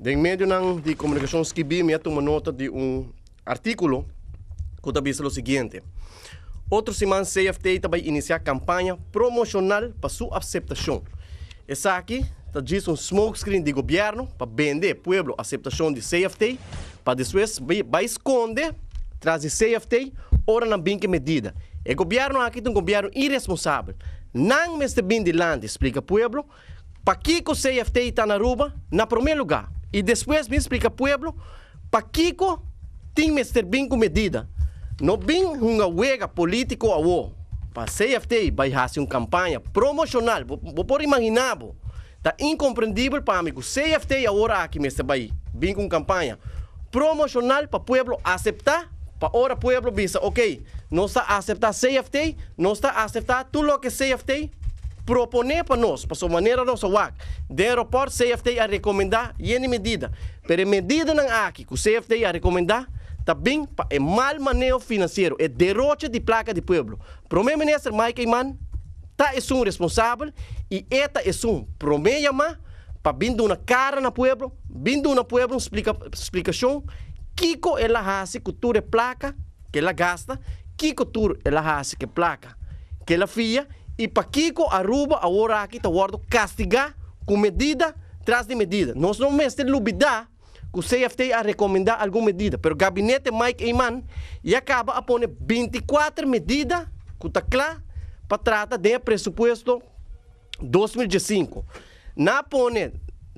De medio ng di komunikasyon skibim yato manota di un artigo que dice lo siguiente. Outro semana CFT vai iniciar campanha promocional para sua aceitação. Essa aqui está diz um smokescreen de governo para vender pueblo aceitação de CFT, para depois vai esconder traz de CFT ora na bem que medida. E governo aqui tem um governo irresponsável. Não mestre bem de land, explica pueblo. Para que o CFT está na rua? na primeiro lugar e depois me explica pueblo, pa Kiko tem Mr. Bin com medida. não Bin uma huega político avô. Pa CFT vai fazer uma campanha promocional, vou por imaginar, bo. Tá incompreendível para amigo. CFT agora aqui, Mr. Bahia. Bin com campanha promocional para pueblo aceitar para ora pueblo visa, ok, não está a aceitar CFT, não está a aceitar tudo o que CFT proponer para nós, para sua maneira nossa WAC, de aeroporto CFT a recomendar e em medida. Pero medida não aqui. que o CFT a recomendar, também tá bem, é mal manejo financeiro, é derroche de placa de pueblo. Primeiro-ministro Mike Iman, tá é um responsável e eta é um promema para vindo uma cara na pueblo, vindo na pueblo explica, explicação, Kiko ela faz cultura é placa que ela gasta, Kiko tour ela faz que é placa que ela fia e para Kiko, Aruba, agora aqui está guardo castigar com medida atrás de medida. Nós não vamos ter dúvida que o CFT a recomendar alguma medida, pero o gabinete Mike Iman e acaba a pôr 24 medidas que está claro para tratar de pressuposto 2015. Não pone,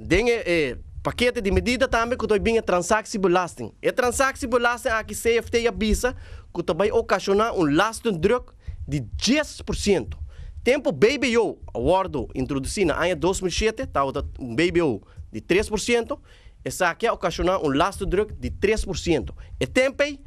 tem eh, eh, paquete de medida também que também é de lasting. É e de lasting aqui CFT avisa que vai ocasionar um lasting drug de 10%. Tempo BBO, awardo introduzido no ano 2007, estava um BBO de 3%, essa aqui é ocasionou um laço de drug de 3%. E tempo, o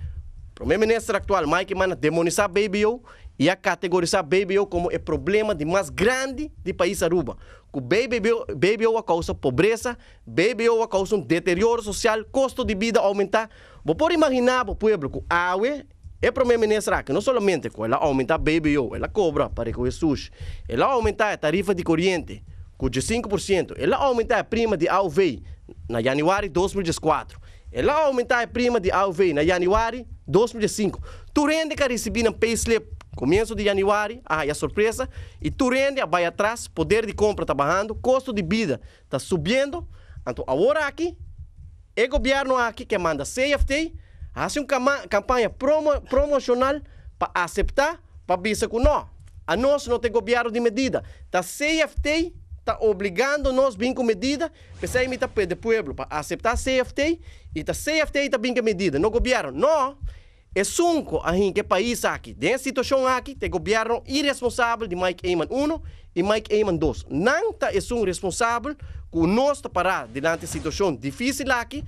primeiro-ministro atual, Mike Mann, demonizar BBO e a categorizar BBO como o problema de mais grande do país Aruba. O BBO, BBO causa pobreza, BBO causa um deterioro social, custo de vida aumentar. Vou por imaginar, o povo, que a água e primeiro-ministro é que não somente ela aumenta a BBO, ela cobra para o SUS, ela aumenta a tarifa de corrente, com 5%, ela aumenta a prima de AUV na janeiro de 2004. Ela aumenta a prima de AUV na janeiro de 2005. Turende que recebi no payslip começo de janeiro, ah, e a surpresa, e a ah, vai atrás, poder de compra está barrando, custo de vida está subindo, então agora aqui, é governo aqui que manda CFT, hace una campaña promo, promocional para aceptar, para dizer que não. A nós não tem governo de medida. A CFT está obrigando nós vir com medida, pensei me tá de pueblo para aceitar CFT e a CFT está vindo com medida, não governo. Não. É sunco a gente que país aqui. Tem situação aqui, tem governo irresponsável de Mike Eman 1 e Mike Eman 2. Não está é um responsável com nós para parar diante situação difícil aqui,